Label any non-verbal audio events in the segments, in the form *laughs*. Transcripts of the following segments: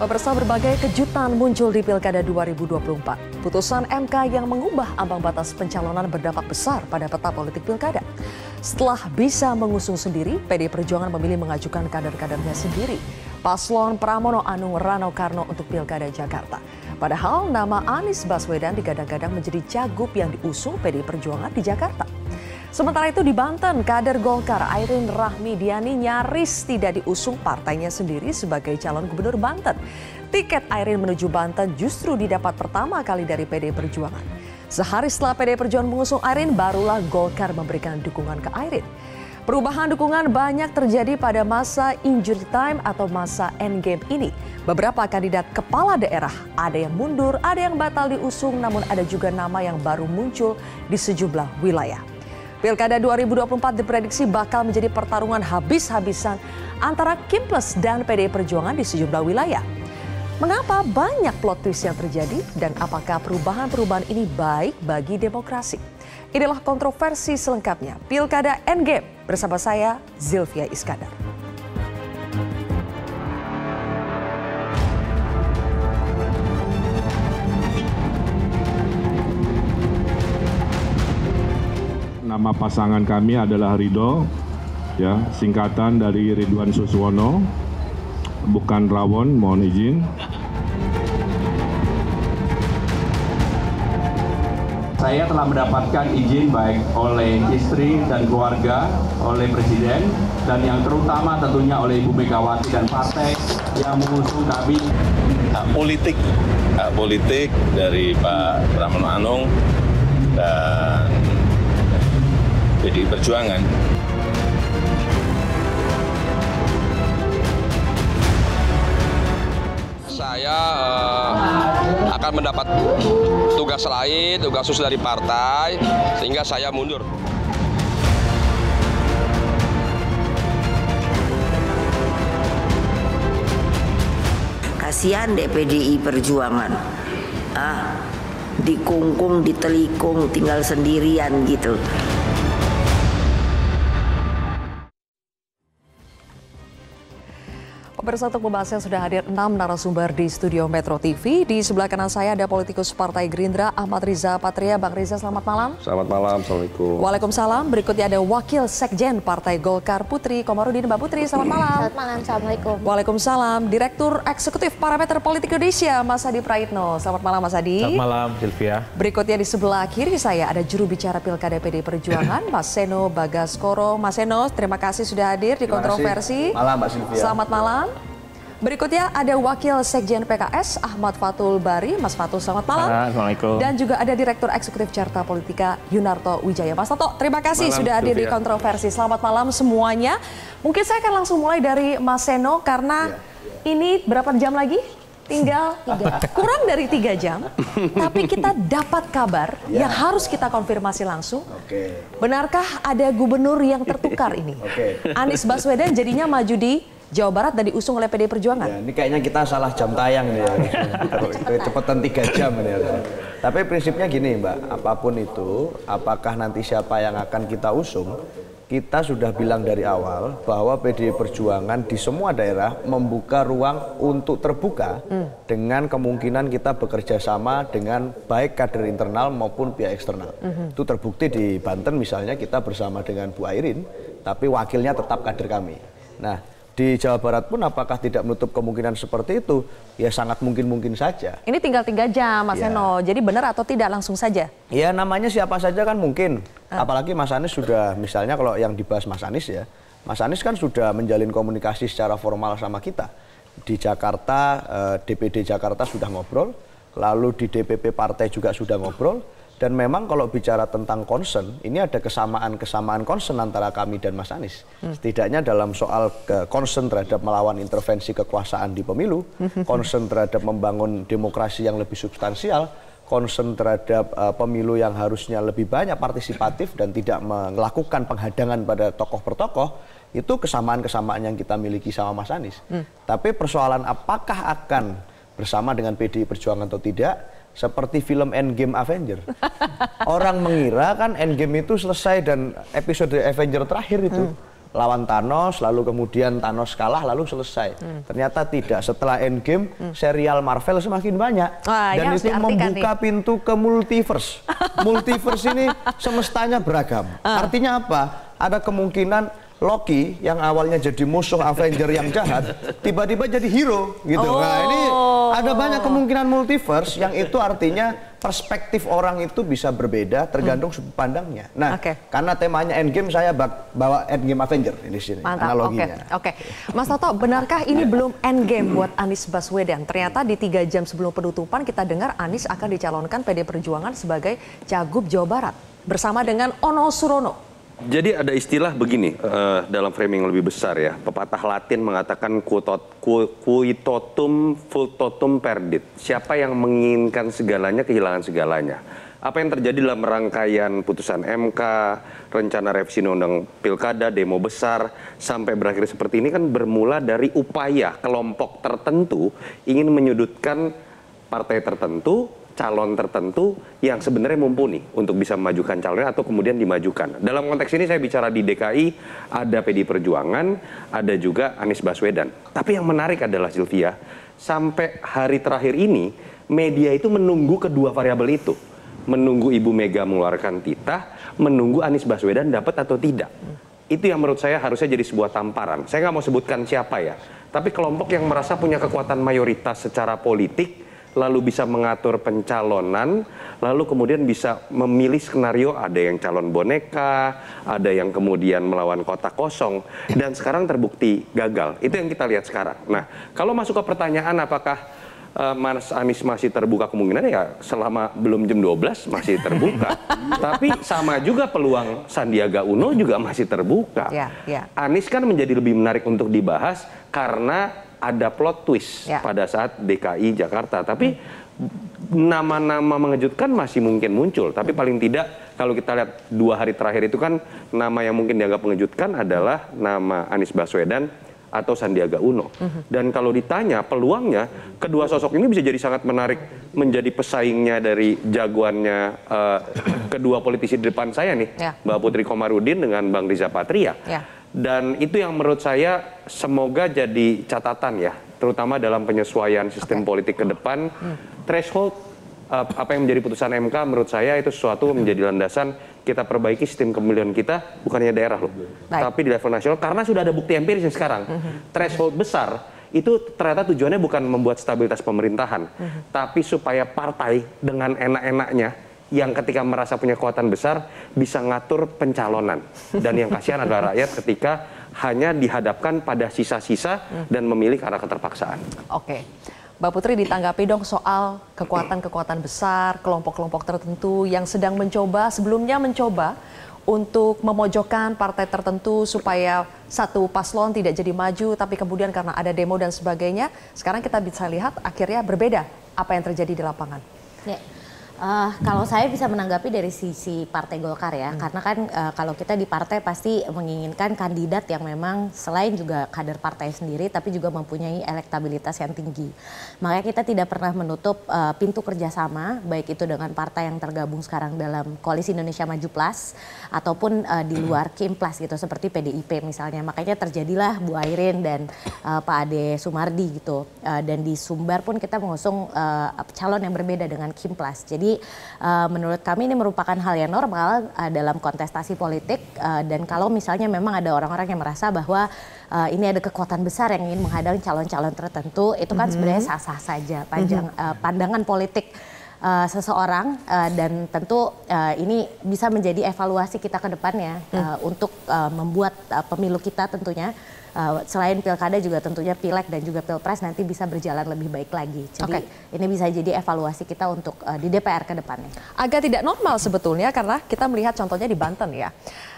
Pemirsa berbagai kejutan muncul di Pilkada 2024. Putusan MK yang mengubah ambang batas pencalonan berdampak besar pada peta politik Pilkada. Setelah bisa mengusung sendiri, PD Perjuangan memilih mengajukan kader-kadernya sendiri. Paslon Pramono Anung Rano Karno untuk Pilkada Jakarta. Padahal nama Anies Baswedan digadang-gadang menjadi cagup yang diusung PD Perjuangan di Jakarta. Sementara itu di Banten, kader Golkar Airin Rahmi Diani nyaris tidak diusung partainya sendiri sebagai calon gubernur Banten. Tiket Airin menuju Banten justru didapat pertama kali dari PD Perjuangan. Sehari setelah PD Perjuangan mengusung Airin, barulah Golkar memberikan dukungan ke Airin. Perubahan dukungan banyak terjadi pada masa injury time atau masa endgame ini. Beberapa kandidat kepala daerah ada yang mundur, ada yang batal diusung, namun ada juga nama yang baru muncul di sejumlah wilayah. Pilkada 2024 diprediksi bakal menjadi pertarungan habis-habisan antara Kim Plus dan PDI Perjuangan di sejumlah wilayah. Mengapa banyak plot twist yang terjadi dan apakah perubahan-perubahan ini baik bagi demokrasi? Inilah kontroversi selengkapnya Pilkada Endgame bersama saya Zilvia Iskandar. Nama pasangan kami adalah Ridho, ya singkatan dari Ridwan Suswono, bukan Rawon, mohon izin. Saya telah mendapatkan izin baik oleh istri dan keluarga, oleh Presiden, dan yang terutama tentunya oleh Ibu Megawati dan partai yang mengusung kami. Nah, politik, nah, politik dari Pak Pramono Anung dan PDI Perjuangan. Saya uh, akan mendapat tugas lain, tugas khusus dari partai, sehingga saya mundur. Kasihan deh Perjuangan. Ah, dikungkung, ditelikung, tinggal sendirian gitu. Bersatu pembahasnya sudah hadir enam narasumber di studio Metro TV. Di sebelah kanan saya ada politikus Partai Gerindra Ahmad Riza Patria. Bang Riza, selamat malam. Selamat malam, Assalamualaikum. Waalaikumsalam. Berikutnya ada Wakil Sekjen Partai Golkar Putri Komarudin. Mbak Putri, selamat malam. Selamat malam, Assalamualaikum. Waalaikumsalam. Direktur Eksekutif Parameter Politik Indonesia, Mas Adi Praitno. Selamat malam, Mas Adi. Selamat malam, Silvia. Berikutnya di sebelah kiri saya ada juru bicara Pilkada PD Perjuangan, *clears throat* Mas Seno Bagaskoro. Mas Seno, terima kasih sudah hadir di Kontroversi. Malam, Mbak Silvia. Selamat malam. Berikutnya ada Wakil Sekjen PKS Ahmad Fatul Bari. Mas Fatul selamat malam. Assalamualaikum. Dan juga ada Direktur Eksekutif Carta Politika Yunarto Wijaya. Mas Toto, terima kasih malam, sudah hadir di kontroversi. Selamat malam semuanya. Mungkin saya akan langsung mulai dari Mas Seno karena ya, ya. ini berapa jam lagi? tinggal tiga. *laughs* kurang dari tiga jam, tapi kita dapat kabar ya. yang harus kita konfirmasi langsung. Oke. Benarkah ada gubernur yang tertukar ini? Oke. Anies Baswedan jadinya maju di Jawa Barat dan diusung oleh PD Perjuangan. Ya, ini kayaknya kita salah jam tayang nih ya. *laughs* Cepetan tiga jam nih. Ya. Tapi prinsipnya gini Mbak, apapun itu, apakah nanti siapa yang akan kita usung, kita sudah bilang dari awal bahwa PD Perjuangan di semua daerah membuka ruang untuk terbuka hmm. dengan kemungkinan kita bekerja sama dengan baik kader internal maupun pihak eksternal. -hmm. Itu terbukti di Banten misalnya kita bersama dengan Bu Airin, tapi wakilnya tetap kader kami. Nah, di Jawa Barat pun apakah tidak menutup kemungkinan seperti itu? Ya sangat mungkin-mungkin saja. Ini tinggal tiga jam Mas ya. jadi benar atau tidak langsung saja? Ya namanya siapa saja kan mungkin. Uh. Apalagi Mas Anies sudah misalnya kalau yang dibahas Mas Anies ya. Mas Anies kan sudah menjalin komunikasi secara formal sama kita. Di Jakarta, eh, DPD Jakarta sudah ngobrol, lalu di DPP Partai juga sudah ngobrol dan memang kalau bicara tentang concern, ini ada kesamaan-kesamaan concern antara kami dan Mas Anies. Hmm. Setidaknya dalam soal ke concern terhadap melawan intervensi kekuasaan di pemilu, hmm. concern terhadap membangun demokrasi yang lebih substansial, concern terhadap uh, pemilu yang harusnya lebih banyak partisipatif dan tidak melakukan penghadangan pada tokoh per tokoh itu kesamaan-kesamaan yang kita miliki sama Mas Anies. Hmm. Tapi persoalan apakah akan bersama dengan PDI Perjuangan atau tidak seperti film Endgame Avenger. Orang mengira kan Endgame itu selesai dan episode Avenger terakhir itu hmm. lawan Thanos, lalu kemudian Thanos kalah, lalu selesai. Hmm. Ternyata tidak. Setelah Endgame, hmm. serial Marvel semakin banyak Wah, dan itu membuka nih. pintu ke multiverse. *laughs* multiverse ini semestanya beragam. Uh. Artinya apa? Ada kemungkinan Loki yang awalnya jadi musuh Avenger yang jahat tiba-tiba jadi hero gitu. Oh. Nah, ini oh. ada banyak kemungkinan multiverse yang itu artinya perspektif orang itu bisa berbeda tergantung hmm. pandangnya. Nah, okay. karena temanya Endgame saya bawa Endgame Avenger di sini Mantap. analoginya. Oke. Okay. Okay. Mas Toto, benarkah ini ya. belum Endgame buat Anies Baswedan? Ternyata di tiga jam sebelum penutupan kita dengar Anies akan dicalonkan PD Perjuangan sebagai Cagub Jawa Barat bersama dengan Ono Surono. Jadi ada istilah begini uh, dalam framing lebih besar ya. Pepatah Latin mengatakan quotot, quitotum fultotum perdit. Siapa yang menginginkan segalanya kehilangan segalanya. Apa yang terjadi dalam rangkaian putusan MK, rencana revisi undang-undang pilkada, demo besar, sampai berakhir seperti ini kan bermula dari upaya kelompok tertentu ingin menyudutkan partai tertentu calon tertentu yang sebenarnya mumpuni untuk bisa memajukan calonnya atau kemudian dimajukan. Dalam konteks ini saya bicara di DKI ada pdi Perjuangan, ada juga Anies Baswedan. Tapi yang menarik adalah Sylvia, sampai hari terakhir ini media itu menunggu kedua variabel itu. Menunggu Ibu Mega mengeluarkan titah, menunggu Anies Baswedan dapat atau tidak. Itu yang menurut saya harusnya jadi sebuah tamparan. Saya nggak mau sebutkan siapa ya, tapi kelompok yang merasa punya kekuatan mayoritas secara politik lalu bisa mengatur pencalonan, lalu kemudian bisa memilih skenario ada yang calon boneka, ada yang kemudian melawan kota kosong, dan sekarang terbukti gagal. Itu yang kita lihat sekarang. Nah, kalau masuk ke pertanyaan apakah eh, Mas Anies masih terbuka kemungkinan ya selama belum jam 12 masih terbuka. *laughs* Tapi sama juga peluang Sandiaga Uno juga masih terbuka. Ya, ya. Anies kan menjadi lebih menarik untuk dibahas karena ada plot twist ya. pada saat DKI Jakarta, tapi nama-nama hmm. mengejutkan masih mungkin muncul. Tapi paling tidak kalau kita lihat dua hari terakhir itu kan nama yang mungkin dianggap mengejutkan adalah nama Anies Baswedan atau Sandiaga Uno. hmm Dan kalau ditanya peluangnya, kedua sosok ini bisa jadi sangat menarik menjadi pesaingnya dari jagoannya uh, kedua politisi di depan saya nih, ya. Mbak Putri Komarudin dengan Bang Riza Patria. Ya. Dan itu yang menurut saya semoga jadi catatan ya, terutama dalam penyesuaian sistem okay. politik ke depan. Hmm. Threshold apa yang menjadi putusan MK menurut saya itu sesuatu hmm. menjadi landasan kita perbaiki sistem pemilihan kita bukannya daerah loh, Baik. tapi di level nasional karena sudah ada bukti empiris yang sekarang. Hmm. Threshold besar itu ternyata tujuannya bukan membuat stabilitas pemerintahan, -hmm. tapi supaya partai dengan enak-enaknya yang ketika merasa punya kekuatan besar bisa ngatur pencalonan dan yang kasihan adalah rakyat ketika hanya dihadapkan pada sisa-sisa dan memilih karena keterpaksaan. Oke. Mbak Putri ditanggapi dong soal kekuatan-kekuatan besar, kelompok-kelompok tertentu yang sedang mencoba sebelumnya mencoba untuk memojokkan partai tertentu supaya satu paslon tidak jadi maju tapi kemudian karena ada demo dan sebagainya sekarang kita bisa lihat akhirnya berbeda apa yang terjadi di lapangan. Yeah. Uh, kalau saya bisa menanggapi dari sisi Partai Golkar ya, hmm. karena kan uh, kalau kita di partai pasti menginginkan kandidat yang memang selain juga kader partai sendiri, tapi juga mempunyai elektabilitas yang tinggi. Makanya kita tidak pernah menutup uh, pintu kerjasama, baik itu dengan partai yang tergabung sekarang dalam Koalisi Indonesia Maju Plus, ataupun uh, di luar hmm. Kim Plus gitu, seperti PDIP misalnya. Makanya terjadilah Bu Airin dan uh, Pak Ade Sumardi gitu, uh, dan di Sumbar pun kita mengusung uh, calon yang berbeda dengan Kim Plus. Jadi uh, menurut kami ini merupakan hal yang normal uh, dalam kontestasi politik uh, dan kalau misalnya memang ada orang-orang yang merasa bahwa uh, ini ada kekuatan besar yang ingin menghadang calon-calon tertentu, itu kan mm -hmm. sebenarnya sah-sah saja mhm. panjang mm -hmm. uh, pandangan politik uh, seseorang uh, dan tentu uh, ini bisa menjadi evaluasi kita ke depannya hmm. untuk uh, membuat uh, pemilu kita tentunya Eh, selain pilkada juga tentunya pilek dan juga pilpres nanti bisa berjalan lebih baik lagi. Jadi okay. ini bisa jadi evaluasi kita untuk uh, di DPR ke depannya. Agak tidak normal sebetulnya karena kita melihat contohnya di Banten ya.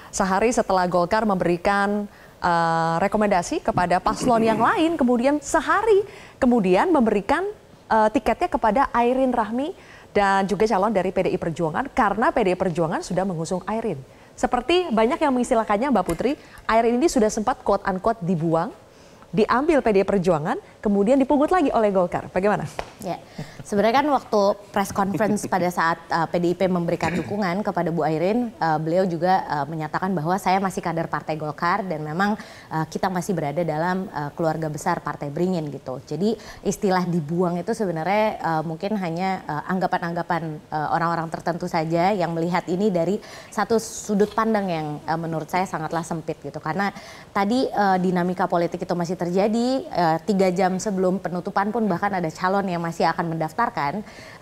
Sehari setelah Golkar memberikan uh, rekomendasi kepada paslon yang lain, kemudian sehari kemudian memberikan uh, tiketnya kepada Airin Rahmi dan juga calon dari PDI Perjuangan karena PDI Perjuangan sudah mengusung Airin. Seperti banyak yang mengistilahkannya Mbak Putri, air ini sudah sempat quote-unquote dibuang, diambil PD Perjuangan, kemudian dipungut lagi oleh Golkar. Bagaimana? Ya, sebenarnya kan waktu press conference pada saat uh, eh, PDIP memberikan dukungan kepada Bu Airin, uh, beliau juga uh, menyatakan bahwa saya masih kader Partai Golkar dan memang uh, kita masih berada dalam uh, keluarga besar Partai Beringin gitu. Jadi istilah dibuang itu sebenarnya uh, mungkin hanya anggapan-anggapan uh, orang-orang tertentu saja yang melihat ini dari satu sudut pandang yang uh, menurut saya sangatlah sempit gitu. Karena tadi uh, dinamika politik itu masih terjadi uh, tiga jam sebelum penutupan pun bahkan ada calon yang masih masih akan mendaftarkan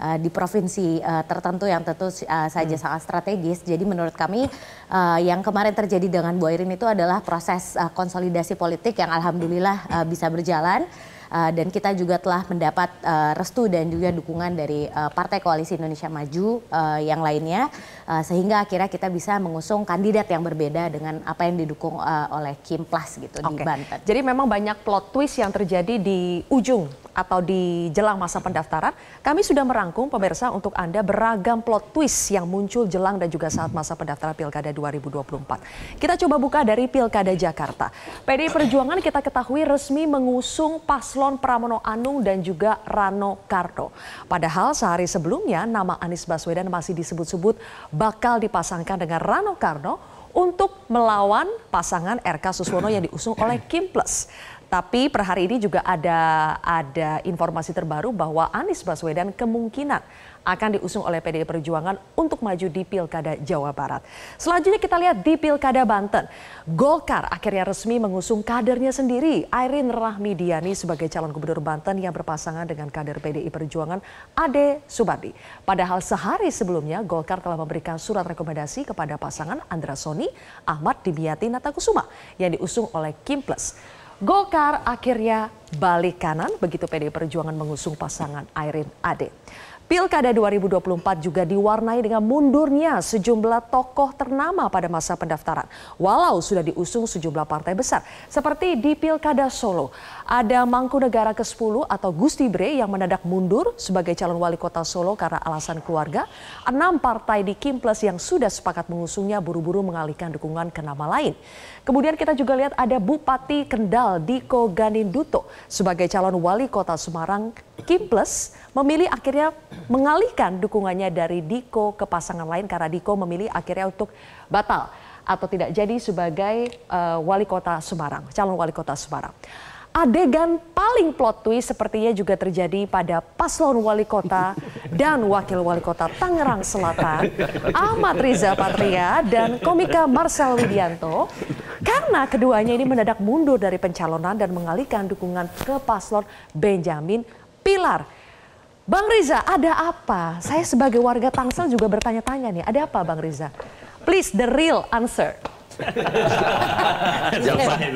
uh, di provinsi uh, tertentu yang tentu uh, saja hmm. sangat strategis. Jadi menurut kami uh, yang kemarin terjadi dengan Bu Airin itu adalah proses uh, konsolidasi politik yang alhamdulillah uh, bisa berjalan. Eh, dan kita juga telah mendapat uh, restu dan juga dukungan dari uh, Partai Koalisi Indonesia Maju uh, yang lainnya uh, sehingga akhirnya kita bisa mengusung kandidat yang berbeda dengan apa yang didukung uh, oleh Kim Plus gitu okay. di Banten. Jadi memang banyak plot twist yang terjadi di ujung atau di jelang masa pendaftaran, kami sudah merangkum pemirsa untuk Anda beragam plot twist yang muncul jelang dan juga saat masa pendaftaran Pilkada 2024. Kita coba buka dari Pilkada Jakarta. PD Perjuangan kita ketahui resmi mengusung paslon paslon Pramono Anung dan juga Rano Karno. Padahal sehari sebelumnya nama Anies Baswedan masih disebut-sebut bakal dipasangkan dengan Rano Karno untuk melawan pasangan RK Suswono yang diusung oleh Kim Plus. Tapi per hari ini juga ada ada informasi terbaru bahwa Anies Baswedan kemungkinan akan diusung oleh PDI Perjuangan untuk maju di Pilkada Jawa Barat. Selanjutnya kita lihat di Pilkada Banten. Golkar akhirnya resmi mengusung kadernya sendiri, Airin Rahmidiani sebagai calon gubernur Banten yang berpasangan dengan kader PDI Perjuangan Ade Subandi. Padahal sehari sebelumnya Golkar telah memberikan surat rekomendasi kepada pasangan Andra Soni, Ahmad Dibiati Natakusuma yang diusung oleh Kim Plus. Golkar akhirnya balik kanan begitu PD Perjuangan mengusung pasangan Airin Ade. Pilkada 2024 juga diwarnai dengan mundurnya sejumlah tokoh ternama pada masa pendaftaran. Walau sudah diusung sejumlah partai besar, seperti di Pilkada Solo. Ada Mangkunegara ke-10 atau Gusti Bre yang mendadak mundur sebagai calon wali kota Solo karena alasan keluarga. Enam partai di Kimples yang sudah sepakat mengusungnya buru-buru mengalihkan dukungan ke nama lain. Kemudian kita juga lihat ada Bupati Kendal Diko Ganinduto sebagai calon wali kota Semarang Kim Plus memilih akhirnya mengalihkan dukungannya dari Diko ke pasangan lain karena Diko memilih akhirnya untuk batal atau tidak jadi sebagai uh, wali kota Semarang, calon wali kota Semarang. Adegan paling plot twist sepertinya juga terjadi pada paslon wali kota dan wakil wali kota Tangerang Selatan, Ahmad Riza Patria dan komika Marcel Widianto karena keduanya ini mendadak mundur dari pencalonan dan mengalihkan dukungan ke paslon Benjamin Pilar. Bang Riza, ada apa? Saya sebagai warga Tangsel juga bertanya-tanya nih, ada apa Bang Riza? Please the real answer. *laughs*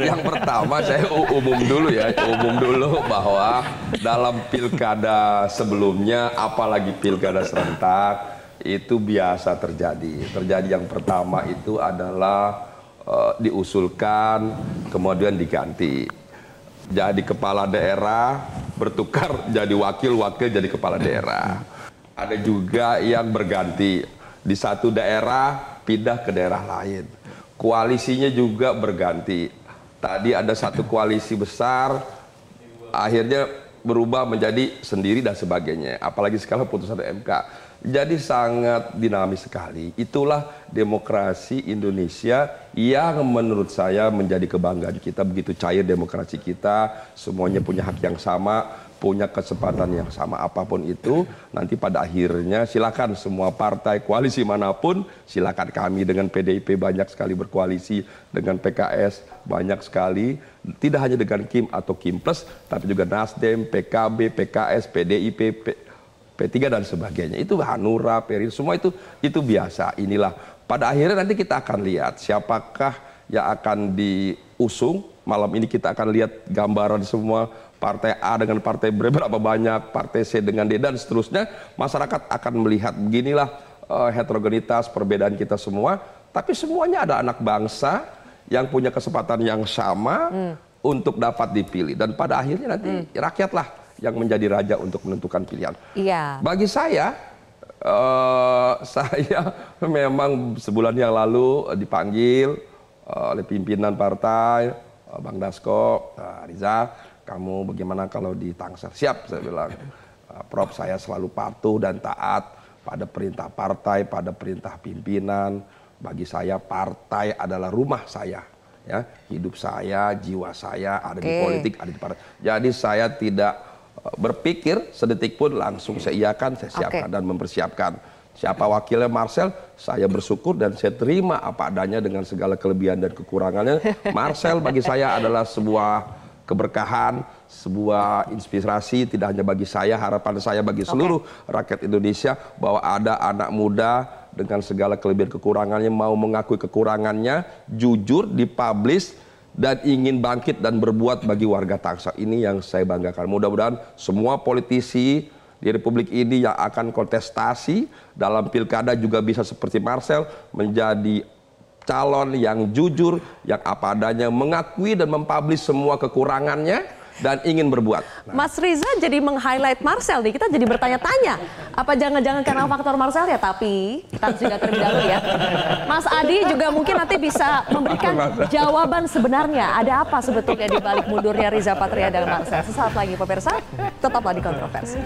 yang, pertama saya umum dulu ya, umum dulu bahwa dalam pilkada sebelumnya, apalagi pilkada serentak, itu biasa terjadi. Terjadi yang pertama itu adalah Eh, diusulkan kemudian diganti jadi kepala daerah bertukar *laughs* jadi wakil wakil jadi kepala daerah ada juga yang berganti di satu daerah pindah ke daerah lain koalisinya juga berganti tadi ada satu koalisi besar akhirnya berubah menjadi sendiri dan sebagainya apalagi sekarang putusan MK jadi sangat dinamis sekali. Itulah demokrasi Indonesia yang menurut saya menjadi kebanggaan kita begitu cair demokrasi kita, semuanya punya hak yang sama, punya kesempatan yang sama apapun itu. Nanti pada akhirnya silakan semua partai koalisi manapun, silakan kami dengan PDIP banyak sekali berkoalisi dengan PKS banyak sekali tidak hanya dengan Kim atau Kim Plus tapi juga Nasdem, PKB, PKS, PDIP, P3 dan sebagainya. Itu Hanura, Perin, semua itu itu biasa. Inilah pada akhirnya nanti kita akan lihat siapakah yang akan diusung. Malam ini kita akan lihat gambaran semua partai A dengan partai B berapa banyak, partai C dengan D dan seterusnya. Masyarakat akan melihat beginilah uh, heterogenitas perbedaan kita semua, tapi semuanya ada anak bangsa yang punya kesempatan yang sama hmm. untuk dapat dipilih dan pada akhirnya nanti hmm. rakyatlah yang menjadi raja untuk menentukan pilihan. Iya. Bagi saya, uh, *laughs* saya memang sebulan yang lalu dipanggil uh, oleh pimpinan partai, uh, Bang Dasko, uh, Riza, kamu bagaimana kalau di Siap, saya bilang. Uh, Prof, saya selalu patuh dan taat pada perintah partai, pada perintah pimpinan. Bagi saya partai adalah rumah saya ya hidup saya jiwa saya ada okay. di politik ada di partai jadi saya tidak berpikir sedetik pun langsung saya iakan, saya siapkan okay. dan mempersiapkan. Siapa wakilnya Marcel, saya bersyukur dan saya terima apa adanya dengan segala kelebihan dan kekurangannya. *laughs* Marcel bagi saya adalah sebuah keberkahan, sebuah inspirasi tidak hanya bagi saya, harapan saya bagi seluruh okay. rakyat Indonesia bahwa ada anak muda dengan segala kelebihan kekurangannya mau mengakui kekurangannya, jujur, dipublish dan ingin bangkit dan berbuat bagi warga Tangsel ini yang saya banggakan. Mudah-mudahan semua politisi di Republik ini yang akan kontestasi dalam pilkada juga bisa seperti Marcel menjadi calon yang jujur, yang apa adanya, mengakui dan mempublish semua kekurangannya dan ingin berbuat. Mas Riza jadi meng-highlight Marcel nih, kita jadi bertanya-tanya. Apa jangan-jangan karena faktor Marcel ya, tapi kita sudah terlebih dahulu ya. Mas Adi juga mungkin nanti bisa memberikan jawaban sebenarnya. Ada apa sebetulnya di balik mundurnya Riza Patria dan Marcel? Sesaat lagi pemirsa, tetaplah di kontroversi.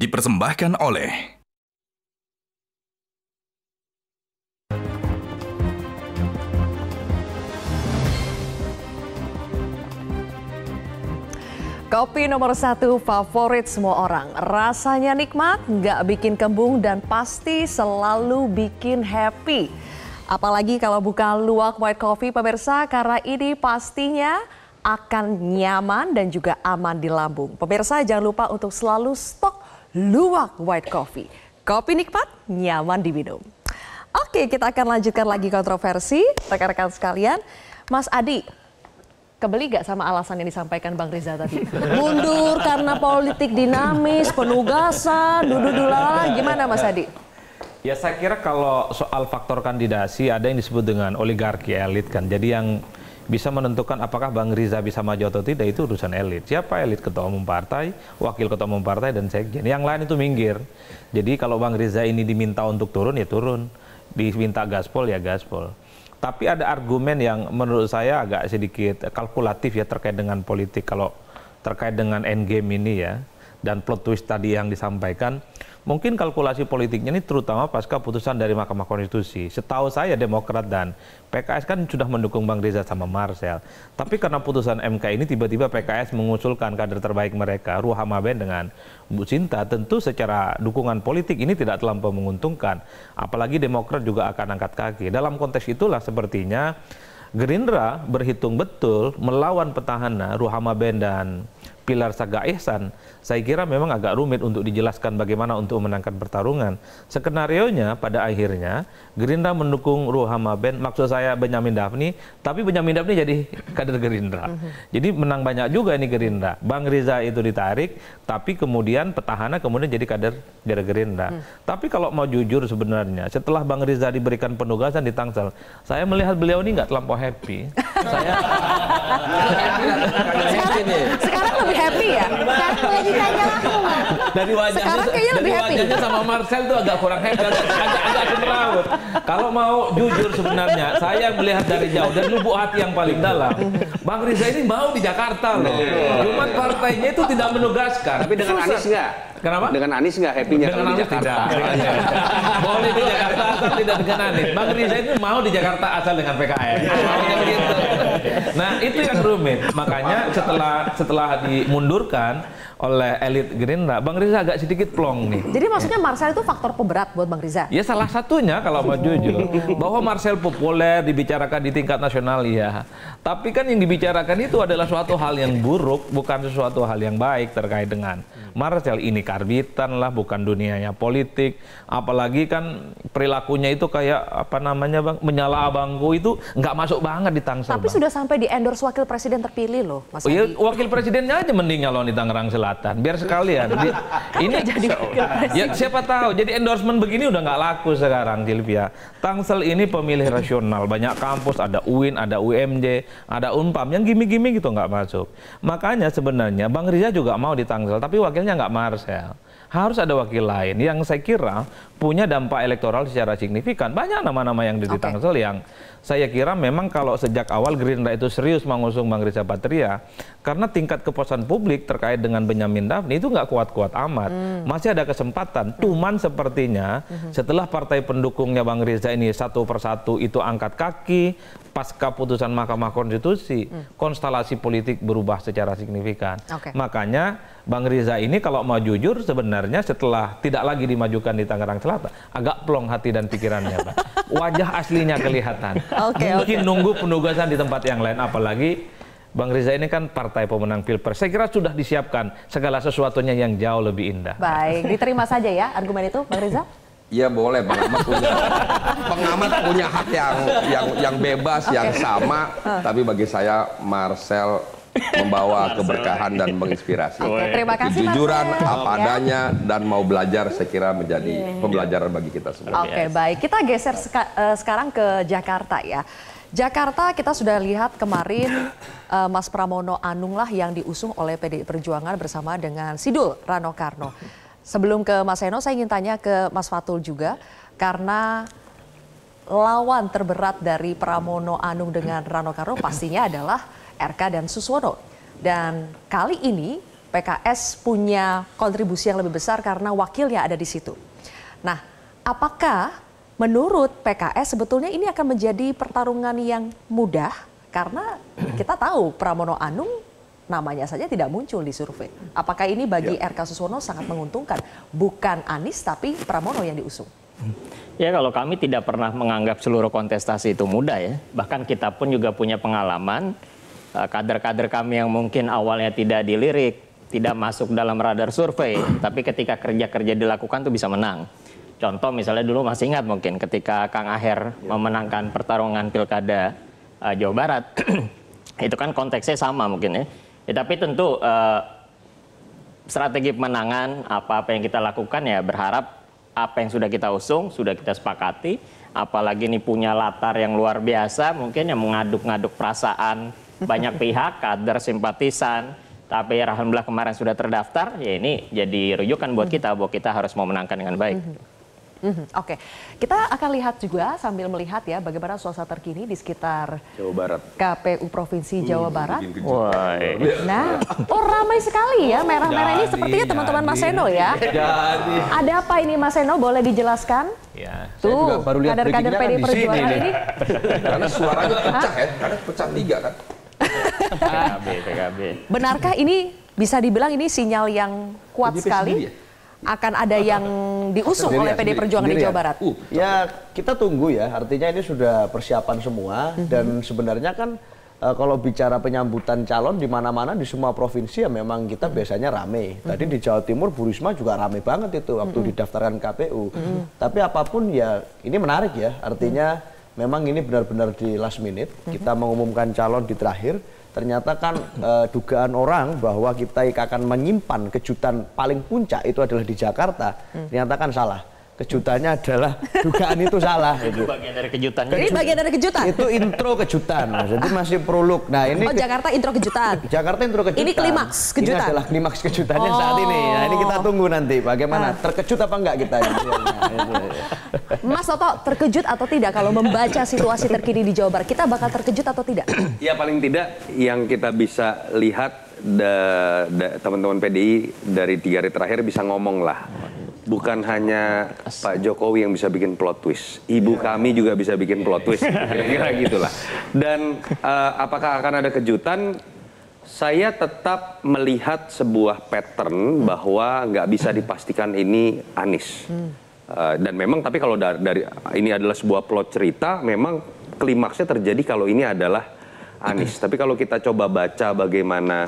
dipersembahkan oleh Kopi nomor satu favorit semua orang. Rasanya nikmat, nggak bikin kembung dan pasti selalu bikin happy. Apalagi kalau buka luak white coffee pemirsa karena ini pastinya akan nyaman dan juga aman di lambung. Pemirsa jangan lupa untuk selalu stok Luwak White Coffee. Kopi nikmat, nyaman diminum. Oke, kita akan lanjutkan lagi kontroversi. Rekan-rekan sekalian, Mas Adi, kebeli gak sama alasan yang disampaikan Bang Riza tadi? *laughs* Mundur karena politik dinamis, penugasan, dududulala, gimana Mas Adi? Ya saya kira kalau soal faktor kandidasi ada yang disebut dengan oligarki elit kan. Jadi yang bisa menentukan apakah Bang Riza bisa maju atau tidak itu urusan elit. Siapa elit? Ketua Umum Partai, Wakil Ketua Umum Partai, dan Sekjen. Yang lain itu minggir. Jadi kalau Bang Riza ini diminta untuk turun, ya turun. Diminta gaspol, ya gaspol. Tapi ada argumen yang menurut saya agak sedikit kalkulatif ya terkait dengan politik. Kalau terkait dengan endgame ini ya, dan plot twist tadi yang disampaikan, mungkin kalkulasi politiknya ini terutama pasca putusan dari Mahkamah Konstitusi. Setahu saya Demokrat dan PKS kan sudah mendukung Bang Reza sama Marcel. Tapi karena putusan MK ini tiba-tiba PKS mengusulkan kader terbaik mereka, Ruhamaben dengan Bu Sinta, tentu secara dukungan politik ini tidak terlampau menguntungkan. Apalagi Demokrat juga akan angkat kaki. Dalam konteks itulah sepertinya Gerindra berhitung betul melawan petahana Ruhama Ben dan Pilar Saga Ihsan saya kira memang agak rumit untuk dijelaskan bagaimana untuk memenangkan pertarungan. Skenario nya pada akhirnya Gerindra mendukung Ruhama Ben, maksud saya Benyamin Dafni tapi Benyamin Dafni jadi kader Gerindra. Mm-hmm. Jadi menang banyak juga ini Gerindra. Bang Riza itu ditarik, tapi kemudian petahana kemudian jadi kader dari Gerindra. Hmm. Tapi kalau mau jujur sebenarnya, setelah Bang Riza diberikan penugasan di Tangsel, saya melihat beliau ini nggak terlampau happy. *laughs* saya sekarang, sekarang lebih happy ya dari wajahnya sekarang kayaknya dari happy wajahnya sama Marcel tuh agak kurang happy agak agak cemerlang kalau mau jujur sebenarnya saya melihat dari jauh dan lubuk hati yang paling dalam Bang Riza ini mau di Jakarta loh iya. cuma partainya itu tidak menugaskan tapi dengan Anies nggak Kenapa? Dengan Anies nggak happy-nya dengan kalau Anies di Jakarta. Tidak. Iya. Iya. Boleh di Jakarta asal tidak dengan Anies. Bang Riza itu mau di Jakarta asal dengan PKN. Nah itu yang rumit. Makanya setelah setelah dimundurkan, oleh elit Gerindra. Bang Riza agak sedikit plong nih. Jadi maksudnya Marcel itu faktor pemberat buat Bang Riza? Ya salah satunya kalau mau jujur. Bahwa Marcel populer dibicarakan di tingkat nasional ya. Tapi kan yang dibicarakan itu adalah suatu hal yang buruk, bukan sesuatu hal yang baik terkait dengan Marcel ini karbitan lah, bukan dunianya politik. Apalagi kan perilakunya itu kayak apa namanya bang, menyala abangku itu nggak masuk banget di Tangsel. Tapi bang. sudah sampai di endorse wakil presiden terpilih loh, Mas. ya, wakil presidennya aja mending nyalon di Tangerang Selatan jabatan biar sekalian di, ini jadi ya, ya, siapa tahu jadi endorsement begini udah nggak laku sekarang Silvia Tangsel ini pemilih rasional banyak kampus ada UIN ada UMJ ada Unpam yang gimmick-gimmick gitu nggak masuk makanya sebenarnya Bang Riza juga mau di Tangsel tapi wakilnya nggak Marcel harus ada wakil lain yang saya kira punya dampak elektoral secara signifikan banyak nama-nama yang di okay. Tangsel yang saya kira memang kalau sejak awal Gerindra itu serius mengusung Bang Riza Patria karena tingkat kepuasan publik terkait dengan Benyamin Dhafni itu nggak kuat-kuat amat hmm. masih ada kesempatan hmm. cuman sepertinya hmm. setelah partai pendukungnya Bang Riza ini satu persatu itu angkat kaki pasca putusan Mahkamah Konstitusi hmm. konstelasi politik berubah secara signifikan okay. makanya Bang Riza ini kalau mau jujur sebenarnya setelah tidak lagi dimajukan di Tangerang Selatan agak plong hati dan pikirannya Pak *laughs* wajah aslinya kelihatan okay, mungkin okay. nunggu penugasan di tempat yang lain apalagi Bang Riza ini kan partai pemenang Pilpres. Saya kira sudah disiapkan segala sesuatunya yang jauh lebih indah. Baik, diterima saja ya argumen itu Bang Riza. Iya boleh pengamat punya *laughs* pengamat punya hak yang yang yang bebas okay. yang sama tapi bagi saya Marcel membawa keberkahan dan menginspirasi. Oke, terima kasih Kejujuran apa ya. adanya dan mau belajar saya kira menjadi iya, iya, iya. pembelajaran bagi kita semua. Oke, okay, baik. Kita geser seka uh, sekarang ke Jakarta ya. Jakarta kita sudah lihat kemarin uh, Mas Pramono Anung lah yang diusung oleh PDI Perjuangan bersama dengan Sidul Rano Karno. Sebelum ke Mas Eno, saya ingin tanya ke Mas Fatul juga karena lawan terberat dari Pramono Anung dengan Rano Karno pastinya adalah RK dan Suswono. Dan kali ini PKS punya kontribusi yang lebih besar karena wakilnya ada di situ. Nah, apakah menurut PKS sebetulnya ini akan menjadi pertarungan yang mudah? Karena kita tahu Pramono Anung namanya saja tidak muncul di survei. Apakah ini bagi ya. RK Suswono sangat menguntungkan? Bukan Anies tapi Pramono yang diusung. Ya kalau kami tidak pernah menganggap seluruh kontestasi itu mudah ya. Bahkan kita pun juga punya pengalaman Eh, kader-kader kami yang mungkin awalnya tidak dilirik, tidak masuk dalam radar survei, tapi ketika kerja-kerja dilakukan tuh bisa menang. Contoh misalnya dulu masih ingat mungkin ketika Kang Aher memenangkan pertarungan pilkada uh, Jawa Barat, *clears throat* itu kan konteksnya sama mungkin ya. ya tapi tentu uh, strategi pemenangan apa-apa yang kita lakukan ya berharap apa yang sudah kita usung sudah kita sepakati, apalagi ini punya latar yang luar biasa, mungkin yang mengaduk-ngaduk perasaan banyak pihak, kader, simpatisan, tapi alhamdulillah kemarin sudah terdaftar, ya ini jadi rujukan buat kita bahwa kita harus memenangkan dengan baik. Mm -hmm. Oke, okay. kita akan lihat juga sambil melihat ya bagaimana suasana terkini di sekitar Jawa Barat. KPU Provinsi hmm, Jawa uh, Barat. Wah, nah, *laughs* oh ramai sekali ya merah-merah ini sepertinya teman-teman Mas Seno ya. Jadi. Ada apa ini Mas Seno? Boleh dijelaskan? Ya. Tuh, kader-kader PD Perjuangan ini. *laughs* Karena suaranya pecah ya, karena pecah tiga kan. PKB, PKB. Benarkah ini bisa dibilang ini sinyal yang kuat sekali? Ya? akan ada yang diusung oleh ya, PD Perjuangan sendiri, di ya? Jawa Barat. Uh, ya kita tunggu ya, artinya ini sudah persiapan semua mm -hmm. dan sebenarnya kan uh, kalau bicara penyambutan calon di mana-mana di semua provinsi ya memang kita mm. biasanya rame. Mhm. Tadi di Jawa Timur Bu Risma juga rame banget itu waktu mm. didaftarkan KPU. Mm. Tapi apapun ya ini menarik ya. Artinya mm. memang ini benar-benar di last minute mm. kita mengumumkan calon di terakhir Ternyata kan uh, dugaan orang bahwa kita akan menyimpan kejutan paling puncak itu adalah di Jakarta, hmm. ternyata kan salah kejutannya adalah dugaan itu salah itu bagian dari kejutan ini bagian dari kejutan itu intro kejutan jadi masih prolog nah ini oh Jakarta intro kejutan Jakarta intro kejutan ini klimaks kejutan ini adalah klimaks kejutannya oh. saat ini nah ini kita oh. tunggu nanti bagaimana nah. terkejut apa enggak kita Mas Toto terkejut atau tidak kalau membaca situasi terkini di Jawa Barat kita bakal terkejut atau tidak *clears throat* ya paling tidak yang kita bisa lihat teman-teman PDI dari tiga hari terakhir bisa ngomong lah bukan hanya Pak Jokowi yang bisa bikin plot twist, ibu yeah. kami juga bisa bikin plot twist, *laughs* kira-kira gitulah. Dan uh, apakah akan ada kejutan? Saya tetap melihat sebuah pattern hmm. bahwa nggak bisa dipastikan ini Anis. Hmm. Uh, dan memang tapi kalau dari, dari ini adalah sebuah plot cerita, memang klimaksnya terjadi kalau ini adalah Anis. *clears throat* Tapi kalau kita coba baca bagaimana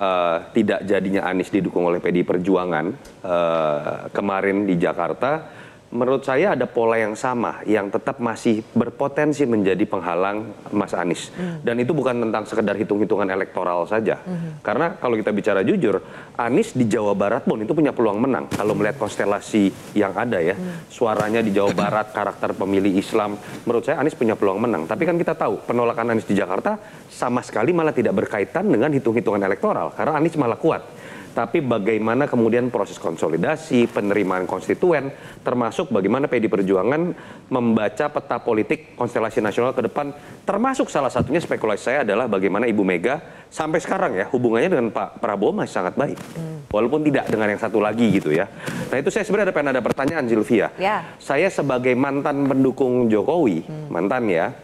uh, tidak jadinya Anies didukung oleh PD Perjuangan uh, kemarin di Jakarta menurut saya ada pola yang sama yang tetap masih berpotensi menjadi penghalang Mas Anies. Hmm. Dan itu bukan tentang sekedar hitung-hitungan elektoral saja. Hmm. Karena kalau kita bicara jujur, Anies di Jawa Barat pun itu punya peluang menang kalau melihat konstelasi yang ada ya. Hmm. Suaranya di Jawa Barat, *coughs* karakter pemilih Islam, menurut saya Anies punya peluang menang. Tapi kan kita tahu penolakan Anies di Jakarta sama sekali malah tidak berkaitan dengan hitung-hitungan elektoral karena Anies malah kuat tapi bagaimana kemudian proses konsolidasi, penerimaan konstituen, termasuk bagaimana PD Perjuangan membaca peta politik konstelasi nasional ke depan, termasuk salah satunya spekulasi saya adalah bagaimana Ibu Mega sampai sekarang ya hubungannya dengan Pak Prabowo masih sangat baik. Hmm. Walaupun tidak dengan yang satu lagi gitu ya. Nah itu saya sebenarnya ada pengen ada pertanyaan Zilvia. Ya. Saya sebagai mantan pendukung Jokowi, hmm. mantan ya,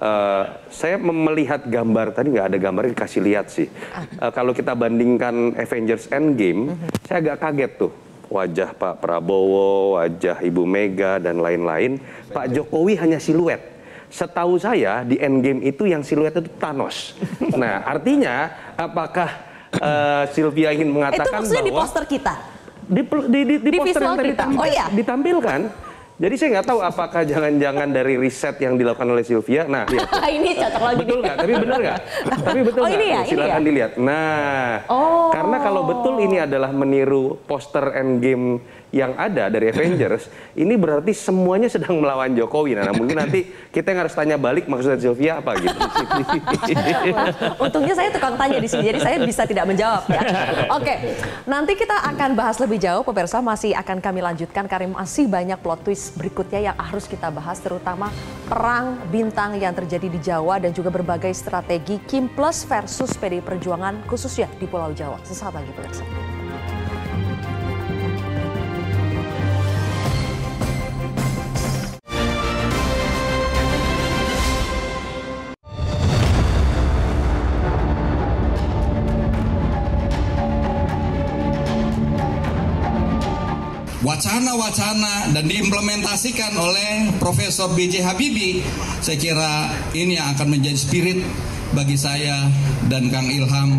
Uh, saya melihat gambar tadi nggak ada gambar yang dikasih lihat sih. Uh, kalau kita bandingkan Avengers Endgame, uh mhm. -huh. saya agak kaget tuh wajah Pak Prabowo, wajah Ibu Mega dan lain-lain. Pak Jokowi hanya siluet setahu saya di Endgame itu yang siluet itu Thanos. Nah, *laughs* artinya apakah uh, Sylvia ingin mengatakan bahwa... Itu maksudnya di poster kita? Di, di, di, di, di poster yang kita. Ditampil, oh, iya. ditampilkan jadi saya nggak tahu apakah jangan-jangan dari riset yang dilakukan oleh Sylvia. Nah, iya. *laughs* ini cocok lagi. Betul nggak? Tapi benar nggak? Tapi betul oh, Ini ya, ya Silakan ya. dilihat. Nah, oh. karena kalau betul ini oh. adalah meniru poster Endgame yang ada dari Avengers ini berarti semuanya sedang melawan Jokowi. Nah, mungkin nanti kita yang harus tanya balik maksudnya Sylvia apa gitu. *laughs* untungnya saya tukang tanya di sini, jadi saya bisa tidak menjawab ya. Oke, nanti kita akan bahas lebih jauh, pemirsa masih akan kami lanjutkan karena masih banyak plot twist berikutnya yang harus kita bahas, terutama perang bintang yang terjadi di Jawa dan juga berbagai strategi Kim Plus versus PD Perjuangan khususnya di Pulau Jawa. Sesaat lagi pemirsa. wacana-wacana dan diimplementasikan oleh Profesor B.J. Habibie, saya kira ini yang akan menjadi spirit bagi saya dan Kang Ilham.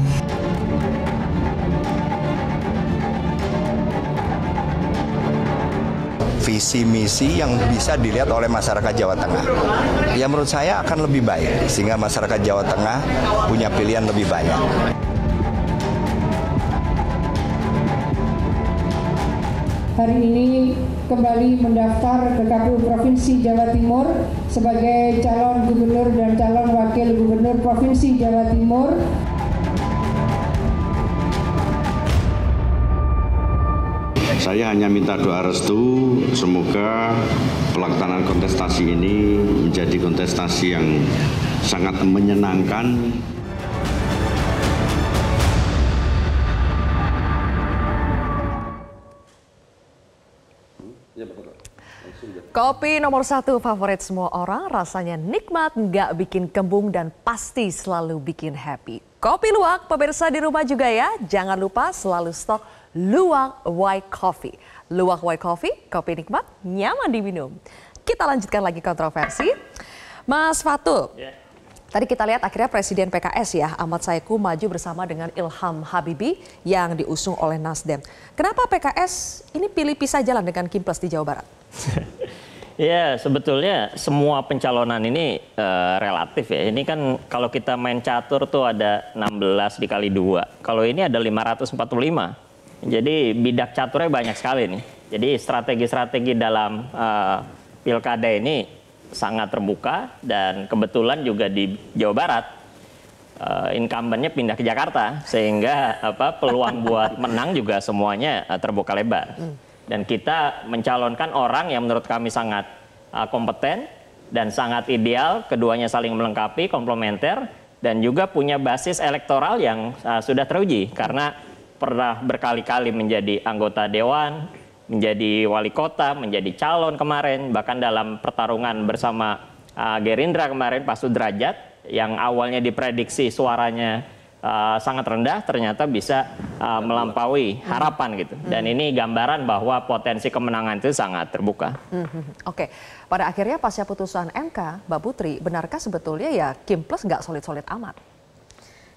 visi misi yang bisa dilihat oleh masyarakat Jawa Tengah. Yang menurut saya akan lebih baik sehingga masyarakat Jawa Tengah punya pilihan lebih banyak. hari ini kembali mendaftar ke KPU Provinsi Jawa Timur sebagai calon gubernur dan calon wakil gubernur Provinsi Jawa Timur. Saya hanya minta doa restu, semoga pelaksanaan kontestasi ini menjadi kontestasi yang sangat menyenangkan Kopi nomor satu favorit semua orang, rasanya nikmat, nggak bikin kembung dan pasti selalu bikin happy. Kopi luwak, pemirsa di rumah juga ya, jangan lupa selalu stok luwak white coffee. Luwak white coffee, kopi nikmat, nyaman diminum. Kita lanjutkan lagi kontroversi. Mas Fatul, yeah. Tadi kita lihat akhirnya Presiden PKS ya Ahmad Saiku maju bersama dengan Ilham Habibi yang diusung oleh Nasdem. Kenapa PKS ini pilih pisah jalan dengan Kimples di Jawa Barat? *laughs* Ya, sebetulnya semua pencalonan ini uh, relatif ya. Ini kan kalau kita main catur tuh ada 16 dikali dua. Kalau ini ada 545. Jadi bidak caturnya banyak sekali nih. Jadi strategi-strategi dalam uh, pilkada ini sangat terbuka dan kebetulan juga di Jawa Barat uh, incumbentnya pindah ke Jakarta sehingga apa peluang buat menang juga semuanya uh, terbuka lebar. Hmm. Dan kita mencalonkan orang yang menurut kami sangat uh, kompeten dan sangat ideal, keduanya saling melengkapi, komplementer, dan juga punya basis elektoral yang uh, sudah teruji karena pernah berkali-kali menjadi anggota dewan, menjadi wali kota, menjadi calon kemarin, bahkan dalam pertarungan bersama uh, Gerindra kemarin Pak Sudrajat yang awalnya diprediksi suaranya uh, sangat rendah ternyata bisa uh, melampaui hmm. harapan gitu. Hmm. Dan ini gambaran bahwa potensi kemenangan itu sangat terbuka. Hmm, Oke, pada akhirnya pasca putusan MK, Mbak Putri, benarkah sebetulnya ya Kim Plus nggak solid-solid amat?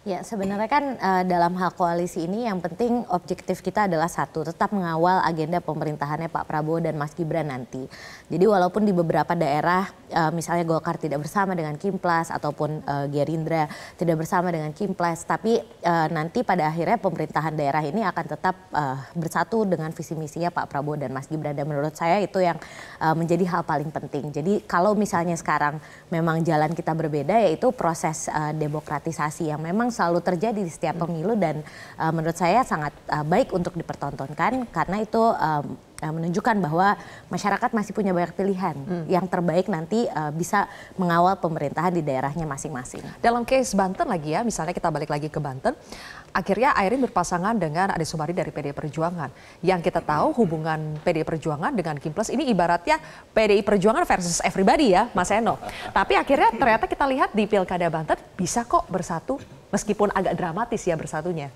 Ya, sebenarnya kan uh, dalam hal koalisi ini yang penting objektif kita adalah satu, tetap mengawal agenda pemerintahannya Pak Prabowo dan Mas Gibran nanti. Jadi walaupun di beberapa daerah uh, misalnya Golkar tidak bersama dengan Kimplas ataupun uh, Gerindra tidak bersama dengan Kimplas, tapi uh, nanti pada akhirnya pemerintahan daerah ini akan tetap uh, bersatu dengan visi misinya Pak Prabowo dan Mas Gibran dan menurut saya itu yang uh, menjadi hal paling penting. Jadi kalau misalnya sekarang memang jalan kita berbeda yaitu proses uh, demokratisasi yang memang selalu terjadi di setiap hmm. pemilu dan uh, menurut saya sangat uh, baik untuk dipertontonkan karena itu um, menunjukkan bahwa masyarakat masih punya banyak pilihan hmm. yang terbaik nanti uh, bisa mengawal pemerintahan di daerahnya masing-masing. Dalam case Banten lagi ya, misalnya kita balik lagi ke Banten, akhirnya Airin berpasangan dengan Ade Sumari dari PDI Perjuangan. Yang kita tahu hubungan PDI Perjuangan dengan Kim Plus ini ibaratnya PDI Perjuangan versus everybody ya, Mas Eno. Tapi akhirnya ternyata kita lihat di Pilkada Banten bisa kok bersatu meskipun agak dramatis ya bersatunya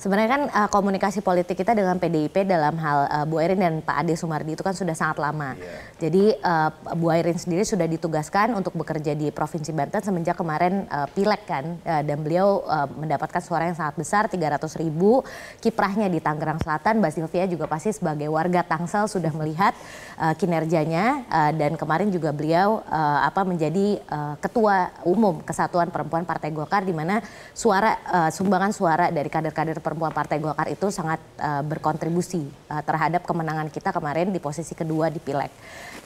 Sebenarnya kan uh, komunikasi politik kita dengan PDIP dalam hal uh, Bu Erin dan Pak Ade Sumardi itu kan sudah sangat lama. Yeah. Jadi uh, Bu Erin sendiri sudah ditugaskan untuk bekerja di Provinsi Banten semenjak kemarin uh, pileg kan uh, dan beliau uh, mendapatkan suara yang sangat besar 300 ribu. Kiprahnya di Tangerang Selatan, Mbak Silvia juga pasti sebagai warga Tangsel sudah melihat uh, kinerjanya uh, dan kemarin juga beliau uh, apa menjadi uh, ketua umum Kesatuan Perempuan Partai Golkar di mana suara uh, sumbangan suara dari kader kader-kader perempuan Partai Golkar itu sangat uh, berkontribusi uh, terhadap kemenangan kita kemarin di posisi kedua di Pileg.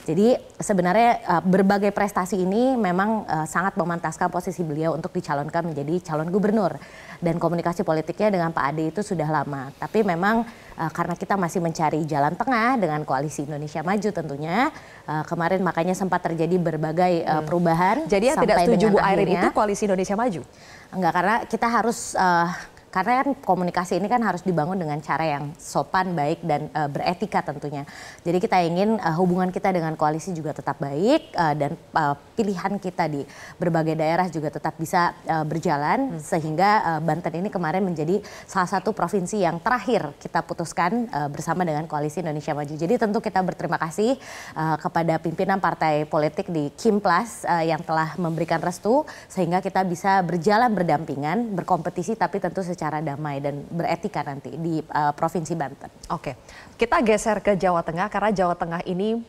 Jadi sebenarnya uh, berbagai prestasi ini memang uh, sangat memantaskan posisi beliau untuk dicalonkan menjadi calon gubernur dan komunikasi politiknya dengan Pak Ade itu sudah lama. Tapi memang uh, karena kita masih mencari jalan tengah dengan koalisi Indonesia Maju tentunya uh, kemarin makanya sempat terjadi berbagai uh, perubahan. Hmm. Jadi yang tidak setuju Bu Airin itu koalisi Indonesia Maju? Enggak karena kita harus uh, karena kan komunikasi ini kan harus dibangun dengan cara yang sopan, baik dan uh, beretika tentunya. Jadi kita ingin uh, hubungan kita dengan koalisi juga tetap baik uh, dan uh, pilihan kita di berbagai daerah juga tetap bisa uh, berjalan hmm. sehingga uh, Banten ini kemarin menjadi salah satu provinsi yang terakhir kita putuskan uh, bersama dengan koalisi Indonesia Maju. Jadi tentu kita berterima kasih uh, kepada pimpinan partai politik di Kim Plus uh, yang telah memberikan restu sehingga kita bisa berjalan berdampingan, berkompetisi tapi tentu secara secara damai dan beretika nanti di uh, Provinsi Banten. Oke, kita geser ke Jawa Tengah karena Jawa Tengah ini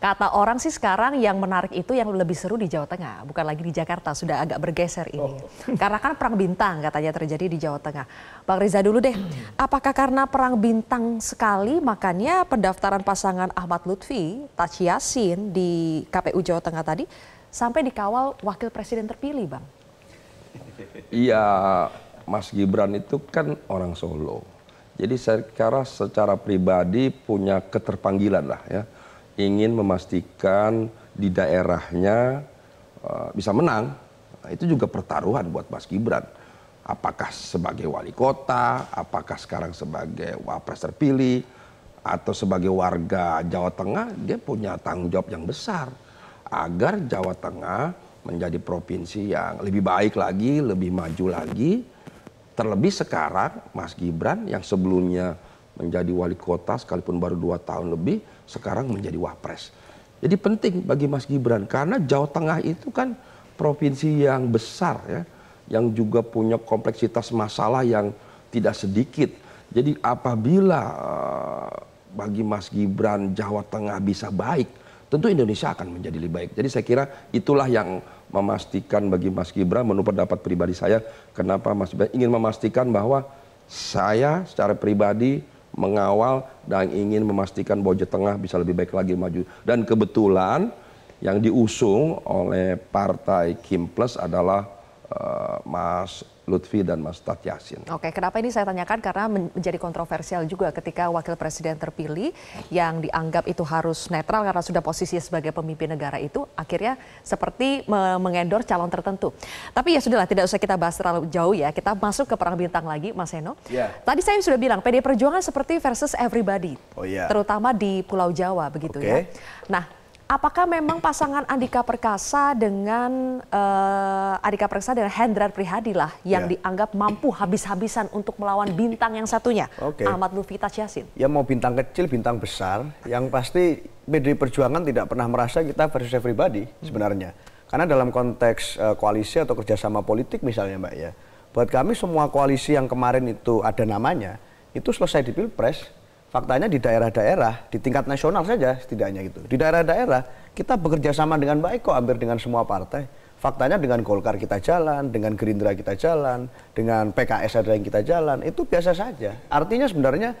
kata orang sih sekarang yang menarik itu yang lebih seru di Jawa Tengah, bukan lagi di Jakarta, sudah agak bergeser ini. Oh. *laughs* Karena kan perang bintang katanya terjadi di Jawa Tengah. Bang Riza dulu deh, apakah karena perang bintang sekali makanya pendaftaran pasangan Ahmad Lutfi, Taj Yasin di KPU Jawa Tengah tadi sampai dikawal wakil presiden terpilih, Bang? Iya, Mas Gibran itu kan orang Solo. Jadi saya kira secara pribadi punya keterpanggilan lah ya. Ingin memastikan di daerahnya uh, bisa menang. Nah, itu juga pertaruhan buat Mas Gibran. Apakah sebagai wali kota, apakah sekarang sebagai wapres terpilih, atau sebagai warga Jawa Tengah, dia punya tanggung jawab yang besar. Agar Jawa Tengah menjadi provinsi yang lebih baik lagi, lebih maju lagi, Terlebih sekarang Mas Gibran yang sebelumnya menjadi wali kota sekalipun baru dua tahun lebih sekarang menjadi wapres. Jadi penting bagi Mas Gibran karena Jawa Tengah itu kan provinsi yang besar ya, yang juga punya kompleksitas masalah yang tidak sedikit. Jadi apabila eh, bagi Mas Gibran Jawa Tengah bisa baik, tentu Indonesia akan menjadi lebih baik. Jadi saya kira itulah yang memastikan bagi Mas Gibran menurut pendapat pribadi saya kenapa Mas Gibran ingin memastikan bahwa saya secara pribadi mengawal dan ingin memastikan bahwa Jawa Tengah bisa lebih baik lagi maju dan kebetulan yang diusung oleh partai Kim Plus adalah uh, Mas Lutfi dan Mas Tat Yasin. Oke, kenapa ini saya tanyakan karena menjadi kontroversial juga ketika wakil presiden terpilih yang dianggap itu harus netral karena sudah posisi sebagai pemimpin negara itu akhirnya seperti mengendor calon tertentu. Tapi ya sudahlah, tidak usah kita bahas terlalu jauh ya. Kita masuk ke perang bintang lagi, Mas Heno. Yeah. Tadi saya sudah bilang PD Perjuangan seperti versus everybody, oh, yeah. terutama di Pulau Jawa begitu okay. ya. Nah, Apakah memang pasangan Andika Perkasa dengan uh, Andika Perkasa dengan Hendrar Prihadi lah yang yeah. dianggap mampu habis-habisan untuk melawan bintang yang satunya, okay. Ahmad Lufi Taj Ya mau bintang kecil, bintang besar, yang pasti PDI Perjuangan tidak pernah merasa kita versus everybody hmm. sebenarnya. Karena dalam konteks uh, koalisi atau kerjasama politik misalnya Mbak ya, buat kami semua koalisi yang kemarin itu ada namanya, itu selesai di Pilpres, faktanya di daerah-daerah, di tingkat nasional saja setidaknya gitu. Di daerah-daerah kita bekerja sama dengan baik kok hampir dengan semua partai. Faktanya dengan Golkar kita jalan, dengan Gerindra kita jalan, dengan PKS ada yang kita jalan, itu biasa saja. Artinya sebenarnya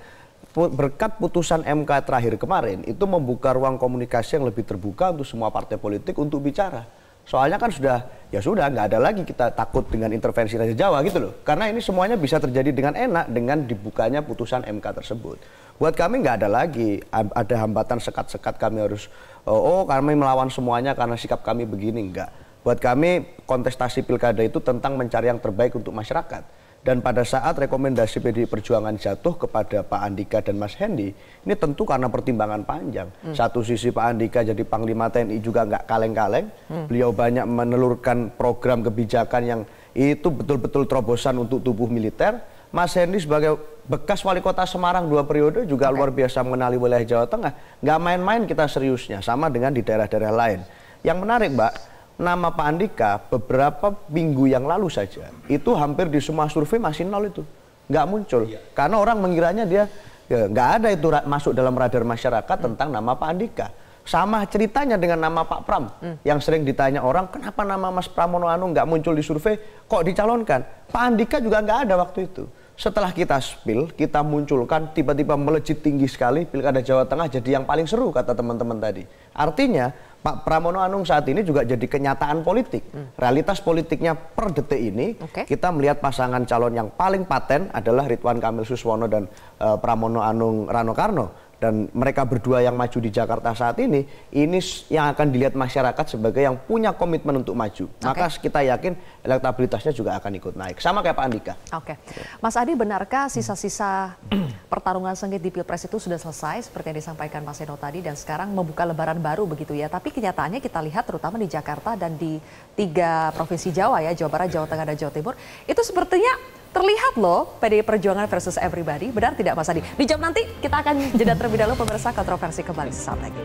berkat putusan MK terakhir kemarin itu membuka ruang komunikasi yang lebih terbuka untuk semua partai politik untuk bicara. Soalnya kan sudah ya sudah nggak ada lagi kita takut dengan intervensi Raja Jawa gitu loh. Karena ini semuanya bisa terjadi dengan enak dengan dibukanya putusan MK tersebut. Buat kami nggak ada lagi ada hambatan sekat-sekat kami harus oh, oh kami melawan semuanya karena sikap kami begini nggak. Buat kami kontestasi pilkada itu tentang mencari yang terbaik untuk masyarakat dan pada saat rekomendasi PDI Perjuangan jatuh kepada Pak Andika dan Mas Hendy, ini tentu karena pertimbangan panjang. Hmm. Satu sisi Pak Andika jadi Panglima TNI juga nggak kaleng-kaleng. Hmm. Beliau banyak menelurkan program kebijakan yang itu betul-betul terobosan untuk tubuh militer. Mas Hendy sebagai bekas wali kota Semarang dua periode juga okay. luar biasa mengenali wilayah Jawa Tengah. Nggak main-main kita seriusnya, sama dengan di daerah-daerah lain. Yang menarik, Mbak, nama Pak Andika beberapa minggu yang lalu saja itu hampir di semua survei masih nol itu nggak muncul iya. karena orang mengiranya dia ya, nggak ada itu masuk dalam radar masyarakat hmm. tentang nama Pak Andika sama ceritanya dengan nama Pak Pram hmm. yang sering ditanya orang kenapa nama Mas Pramono Anung nggak muncul di survei kok dicalonkan Pak Andika juga nggak ada waktu itu setelah kita spill, kita munculkan tiba-tiba melejit tinggi sekali pilkada Jawa Tengah jadi yang paling seru kata teman-teman tadi. Artinya Pak Pramono Anung saat ini juga jadi kenyataan politik. Hmm. Realitas politiknya per detik ini, okay. kita melihat pasangan calon yang paling paten adalah Ridwan Kamil Suswono dan uh, Pramono Anung Rano Karno dan mereka berdua yang maju di Jakarta saat ini ini yang akan dilihat masyarakat sebagai yang punya komitmen untuk maju okay. maka kita yakin elektabilitasnya juga akan ikut naik sama kayak Pak Andika. Oke, okay. Mas Adi benarkah sisa-sisa *clears throat* pertarungan sengit di pilpres itu sudah selesai seperti yang disampaikan Mas Eno tadi dan sekarang membuka Lebaran baru begitu ya? Tapi kenyataannya kita lihat terutama di Jakarta dan di tiga provinsi Jawa ya Jawa Barat, Jawa Tengah dan Jawa Timur itu sepertinya terlihat loh PDI Perjuangan versus everybody. Benar tidak Mas Adi? Dijawab nanti kita akan jeda terlebih dahulu pemirsa kontroversi kembali sesaat lagi.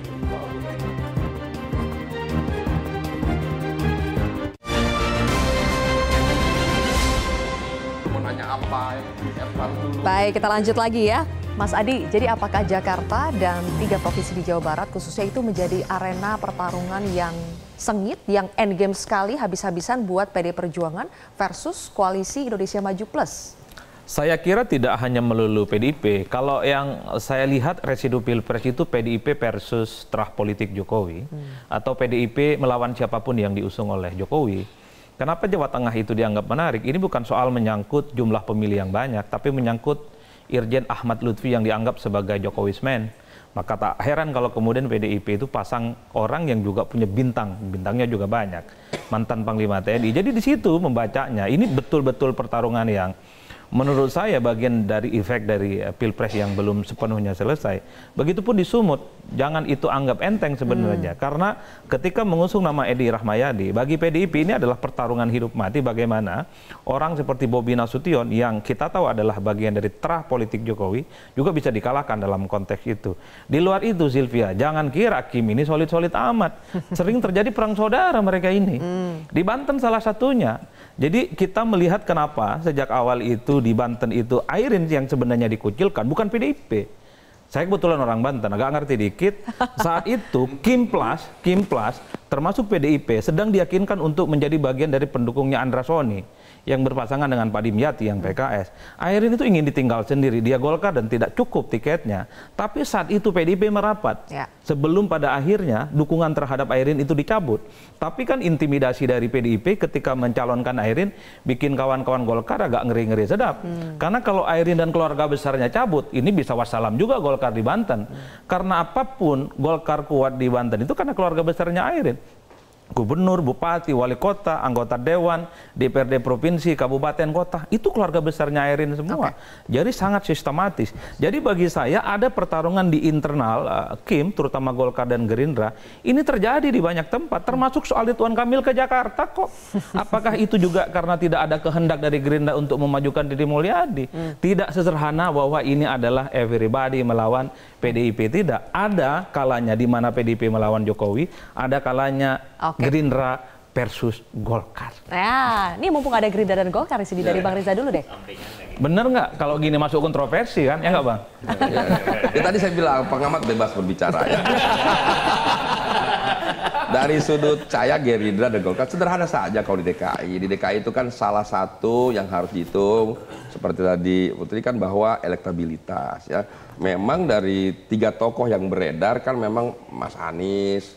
Baik, kita lanjut lagi ya. Mas Adi, jadi apakah Jakarta dan tiga provinsi di Jawa Barat khususnya itu menjadi arena pertarungan yang sengit yang endgame sekali habis-habisan buat PD Perjuangan versus Koalisi Indonesia Maju Plus? Saya kira tidak hanya melulu PDIP. Kalau yang saya lihat residu pilpres itu PDIP versus terah politik Jokowi hmm. atau PDIP melawan siapapun yang diusung oleh Jokowi. Kenapa Jawa Tengah itu dianggap menarik? Ini bukan soal menyangkut jumlah pemilih yang banyak, tapi menyangkut Irjen Ahmad Lutfi yang dianggap sebagai Hmm. Maka tak heran kalau kemudian PDIP itu pasang orang yang juga punya bintang, bintangnya juga banyak, mantan Panglima TNI. Jadi di situ membacanya, ini betul-betul pertarungan yang menurut saya bagian dari efek dari eh, pilpres yang belum sepenuhnya selesai. Begitupun di Sumut, jangan itu anggap enteng sebenarnya. Hmm. Karena ketika mengusung nama Edi Rahmayadi, bagi PDIP ini adalah pertarungan hidup mati bagaimana orang seperti Bobi Nasution yang kita tahu adalah bagian dari terah politik Jokowi juga bisa dikalahkan dalam konteks itu. Di luar itu Silvia, jangan kira Kim ini solid-solid amat. *laughs* Sering terjadi perang saudara mereka ini. Hmm. Di Banten salah satunya. Jadi kita melihat kenapa sejak awal itu di Banten itu Airin yang sebenarnya dikucilkan bukan PDIP. Saya kebetulan orang Banten, agak ngerti dikit. Saat itu Kim Plus, Kim Plus termasuk PDIP sedang diyakinkan untuk menjadi bagian dari pendukungnya Andra Soni yang berpasangan dengan Pak Dimyati yang PKS. Airin itu ingin ditinggal sendiri, dia Golkar dan tidak cukup tiketnya. Tapi saat itu PDIP merapat. Ya. Sebelum pada akhirnya dukungan terhadap Airin itu dicabut. Tapi kan intimidasi dari PDIP ketika mencalonkan Airin bikin kawan-kawan Golkar agak ngeri-ngeri sedap. Hmm. Karena kalau Airin dan keluarga besarnya cabut, ini bisa wassalam juga Golkar di Banten. Hmm. Karena apapun Golkar kuat di Banten itu karena keluarga besarnya Airin gubernur, bupati, wali kota, anggota dewan, DPRD provinsi, kabupaten, kota, itu keluarga besarnya Erin semua. Okay. Jadi sangat sistematis. Jadi bagi saya ada pertarungan di internal uh, Kim, terutama Golkar dan Gerindra, ini terjadi di banyak tempat, termasuk soal Tuan Kamil ke Jakarta kok. *laughs* Apakah itu juga karena tidak ada kehendak dari Gerindra untuk memajukan Didi Mulyadi? Hmm. Tidak sesederhana bahwa ini adalah everybody melawan PDIP tidak. Ada kalanya di mana PDIP melawan Jokowi, ada kalanya okay. Gerindra versus Golkar. Ya, ini mumpung ada Gerindra dan Golkar di sini dari Bang Riza dulu deh. Bener nggak kalau gini masuk kontroversi kan? Ya nggak Bang? Ya, ya, ya. ya tadi saya bilang pengamat bebas berbicara. Ya. *laughs* Dari sudut saya Gerindra dan Golkar sederhana saja kalau di DKI. Di DKI itu kan salah satu yang harus dihitung seperti tadi Putri kan bahwa elektabilitas ya. Memang dari tiga tokoh yang beredar kan memang Mas Anies,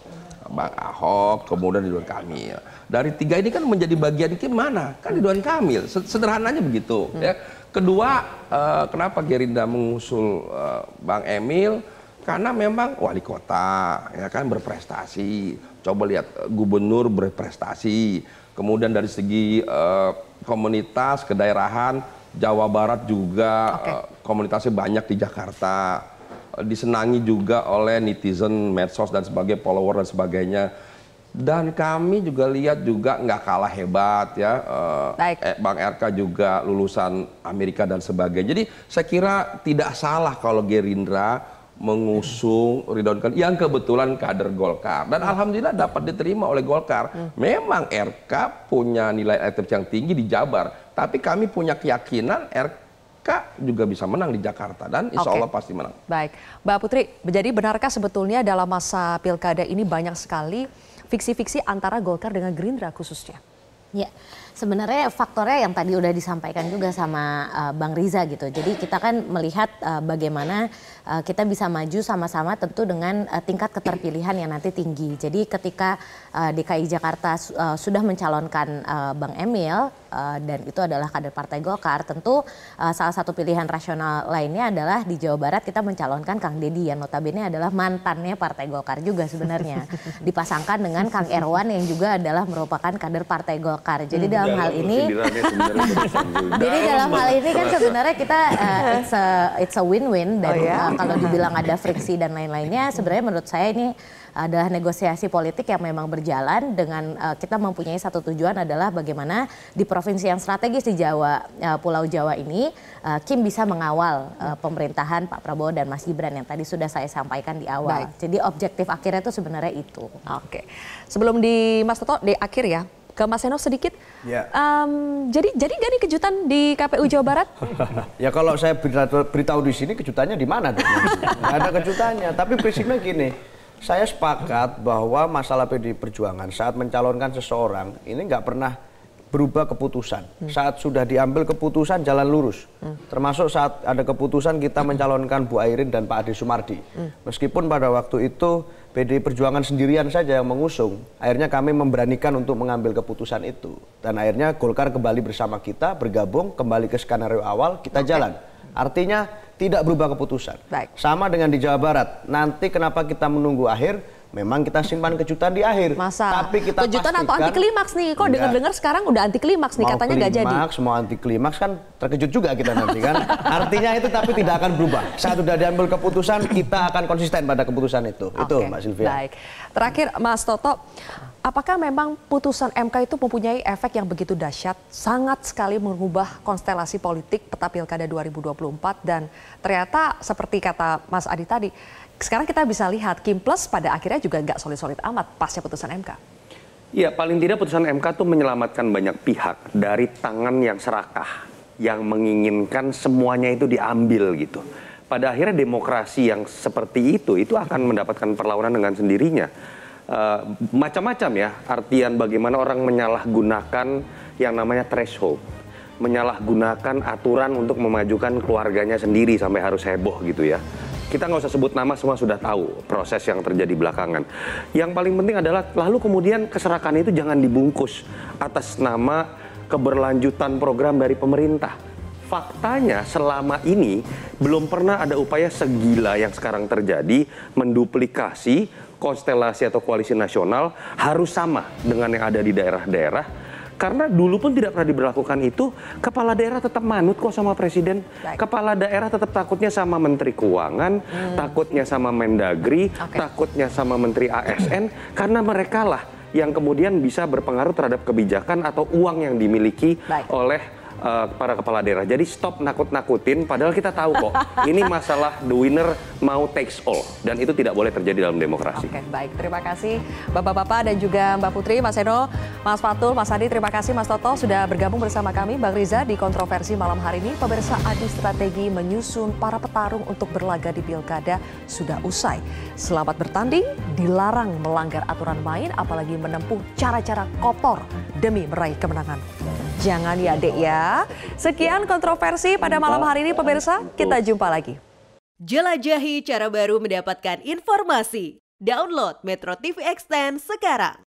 Bang Ahok, kemudian Ridwan Kamil. Dari tiga ini kan menjadi bagian ke mana? Kan Ridwan Kamil. Sederhananya begitu. Hmm. Ya. Kedua, eh, kenapa Gerindra mengusul eh, Bang Emil? Karena memang wali kota, ya kan berprestasi, Coba lihat eh, gubernur berprestasi, kemudian dari segi uh, komunitas kedaerahan Jawa Barat juga okay. uh, eh, komunitasnya banyak di Jakarta disenangi juga oleh netizen, medsos dan sebagai follower dan sebagainya. Dan kami juga lihat juga nggak kalah hebat ya, uh, Eh, Bang RK juga lulusan Amerika dan sebagainya. Jadi saya kira tidak salah kalau Gerindra mengusung Ridwan Kamil yang kebetulan kader Golkar dan alhamdulillah dapat diterima oleh Golkar. Hmm. Memang RK punya nilai elektrik yang tinggi di Jabar, tapi kami punya keyakinan RK juga bisa menang di Jakarta dan insya okay. pasti menang. Baik, Mbak Putri, jadi benarkah sebetulnya dalam masa pilkada ini banyak sekali fiksi-fiksi antara Golkar dengan Gerindra khususnya? Ya, sebenarnya faktornya yang tadi udah disampaikan juga sama uh, Bang Riza gitu. Jadi kita kan melihat uh, bagaimana uh, kita bisa maju sama-sama tentu dengan uh, tingkat keterpilihan yang nanti tinggi. Jadi ketika uh, DKI Jakarta uh, sudah mencalonkan uh, Bang Emil Eh, dan itu adalah kader Partai Golkar, tentu uh, salah satu pilihan rasional lainnya adalah di Jawa Barat kita mencalonkan Kang Deddy yang notabene adalah mantannya Partai Golkar juga sebenarnya. *laughs* Dipasangkan dengan Kang Erwan yang juga adalah merupakan kader Partai Golkar. Jadi hmm, dalam hal ini ya *laughs* Jadi dalam hal ini kan sebenarnya kita uh, it's it's a win-win dan oh, yeah? Ya? uh, kalau dibilang ada friksi dan lain-lainnya sebenarnya menurut saya ini adalah negosiasi politik yang memang berjalan dengan uh, kita mempunyai satu tujuan adalah bagaimana di provinsi yang strategis di Jawa uh, Pulau Jawa ini uh, Kim bisa mengawal uh, pemerintahan Pak Prabowo dan Mas Gibran yang tadi sudah saya sampaikan di awal. Baik. Jadi objektif akhirnya itu sebenarnya itu. Oke. Sebelum di Mas Toto di akhir ya ke Mas Eno sedikit. Ya. Um, jadi jadi gak nih kejutan di KPU Jawa Barat? *laughs* ya kalau saya beritahu, beritahu di sini kejutannya di mana? *laughs* Gak ada kejutannya. Tapi prinsipnya gini, saya sepakat bahwa masalah pdi Perjuangan saat mencalonkan seseorang ini nggak pernah berubah keputusan. Hmm. Saat sudah diambil keputusan jalan lurus. Hmm. Termasuk saat ada keputusan kita hmm. mencalonkan Bu Airin dan Pak Ade Sumardi. Hmm. Meskipun pada waktu itu pdi Perjuangan sendirian saja yang mengusung, akhirnya kami memberanikan untuk mengambil keputusan itu. Dan akhirnya Golkar kembali bersama kita, bergabung, kembali ke skenario awal, kita okay. jalan. Artinya tidak berubah keputusan. Baik. Sama dengan di Jawa Barat. Nanti kenapa kita menunggu akhir? Memang kita simpan kejutan di akhir. Masa. Tapi kita kejutan pastikan, atau anti klimaks nih? Kok dengar-dengar sekarang udah anti klimaks nih? katanya nggak jadi. Mau anti klimaks kan terkejut juga kita nanti kan. *laughs* Artinya itu tapi tidak akan berubah. Saat sudah diambil keputusan kita akan konsisten pada keputusan itu. Okay. Itu Mbak Silvia. Baik. Terakhir Mas Toto Apakah memang putusan MK itu mempunyai efek yang begitu dahsyat, sangat sekali mengubah konstelasi politik peta pilkada 2024 dan ternyata seperti kata Mas Adi tadi, sekarang kita bisa lihat Kim Plus pada akhirnya juga nggak solid-solid amat pasca putusan MK. Ya paling tidak putusan MK itu menyelamatkan banyak pihak dari tangan yang serakah, yang menginginkan semuanya itu diambil gitu. Pada akhirnya demokrasi yang seperti itu, itu akan mendapatkan perlawanan dengan sendirinya uh, macam-macam ya artian bagaimana orang menyalahgunakan yang namanya threshold menyalahgunakan aturan untuk memajukan keluarganya sendiri sampai harus heboh gitu ya kita nggak usah sebut nama semua sudah tahu proses yang terjadi belakangan. Yang paling penting adalah lalu kemudian keserakan itu jangan dibungkus atas nama keberlanjutan program dari pemerintah. Faktanya selama ini belum pernah ada upaya segila yang sekarang terjadi menduplikasi konstelasi atau koalisi nasional harus sama dengan yang ada di daerah-daerah karena dulu pun tidak pernah diberlakukan itu kepala daerah tetap manut kok sama presiden Baik. kepala daerah tetap takutnya sama menteri keuangan hmm. takutnya sama mendagri okay. takutnya sama menteri ASN karena mereka lah yang kemudian bisa berpengaruh terhadap kebijakan atau uang yang dimiliki Baik. oleh uh, para kepala daerah. Jadi stop nakut-nakutin padahal kita tahu kok *laughs* ini masalah the winner mau takes all dan itu tidak boleh terjadi dalam demokrasi. Oke, okay, baik. Terima kasih Bapak-bapak dan juga Mbak Putri, Mas Eno, Mas Fatul, Mas Adi, terima kasih Mas Toto sudah bergabung bersama kami Bang Riza di kontroversi malam hari ini. Pemirsa Adi Strategi menyusun para petarung untuk berlaga di Pilkada sudah usai. Selamat bertanding, dilarang melanggar aturan main apalagi menempuh cara-cara kotor demi meraih kemenangan. Jangan ya, Dek ya. Sekian kontroversi pada malam hari ini pemirsa. Kita jumpa lagi. Jelajahi cara baru mendapatkan informasi. Download Metro TV Extend sekarang.